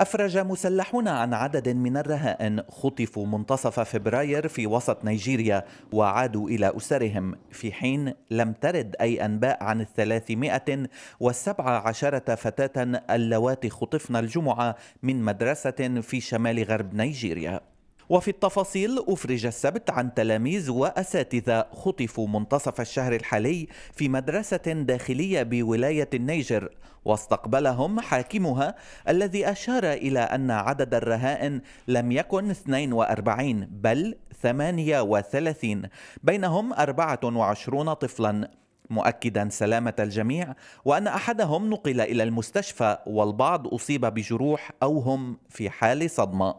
أفرج مسلحون عن عدد من الرهائن خطفوا منتصف فبراير في وسط نيجيريا وعادوا إلى أسرهم في حين لم ترد أي أنباء عن الثلاثمائة والسبعة عشرة فتاة اللواتي خطفن الجمعة من مدرسة في شمال غرب نيجيريا وفي التفاصيل أفرج السبت عن تلاميذ وأساتذة خطفوا منتصف الشهر الحالي في مدرسة داخلية بولاية النيجر واستقبلهم حاكمها الذي أشار إلى أن عدد الرهائن لم يكن 42 بل 38 بينهم 24 طفلاً مؤكدا سلامة الجميع وأن أحدهم نقل إلى المستشفى والبعض أصيب بجروح أو هم في حال صدمة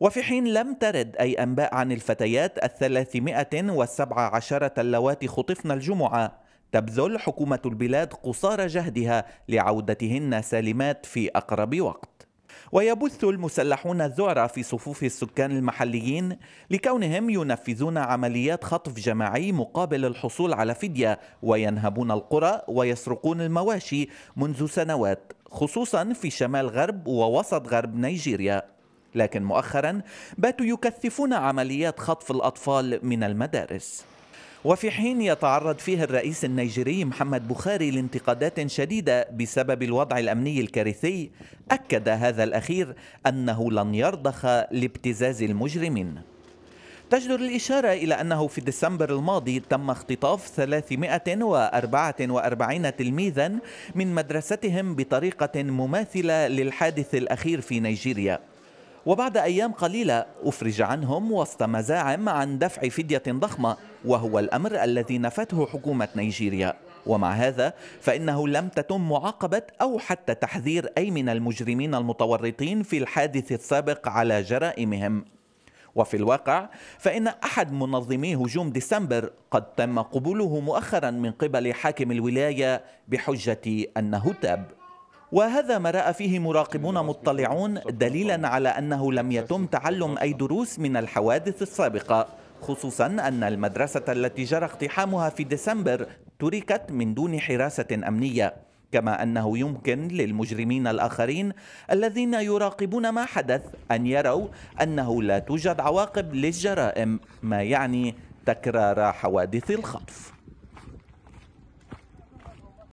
وفي حين لم ترد أي أنباء عن الفتيات الثلاثمائة والسبعة عشرة اللواتي خطفن الجمعة تبذل حكومة البلاد قصارى جهدها لعودتهن سالمات في أقرب وقت ويبث المسلحون الذعر في صفوف السكان المحليين لكونهم ينفذون عمليات خطف جماعي مقابل الحصول على فدية وينهبون القرى ويسرقون المواشي منذ سنوات خصوصا في شمال غرب ووسط غرب نيجيريا لكن مؤخرا باتوا يكثفون عمليات خطف الأطفال من المدارس وفي حين يتعرض فيه الرئيس النيجيري محمد بخاري لانتقادات شديدة بسبب الوضع الأمني الكارثي أكد هذا الأخير أنه لن يرضخ لابتزاز المجرمين تجدر الإشارة إلى أنه في ديسمبر الماضي تم اختطاف 344 تلميذا من مدرستهم بطريقة مماثلة للحادث الأخير في نيجيريا وبعد أيام قليلة أفرج عنهم وسط مزاعم عن دفع فدية ضخمة وهو الأمر الذي نفته حكومة نيجيريا ومع هذا فإنه لم تتم معاقبة أو حتى تحذير أي من المجرمين المتورطين في الحادث السابق على جرائمهم وفي الواقع فإن أحد منظمي هجوم ديسمبر قد تم قبوله مؤخرا من قبل حاكم الولاية بحجة أنه تاب وهذا ما راى فيه مراقبون مطلعون دليلا على انه لم يتم تعلم اي دروس من الحوادث السابقه خصوصا ان المدرسه التي جرى اقتحامها في ديسمبر تركت من دون حراسه امنيه كما انه يمكن للمجرمين الاخرين الذين يراقبون ما حدث ان يروا انه لا توجد عواقب للجرائم ما يعني تكرار حوادث الخطف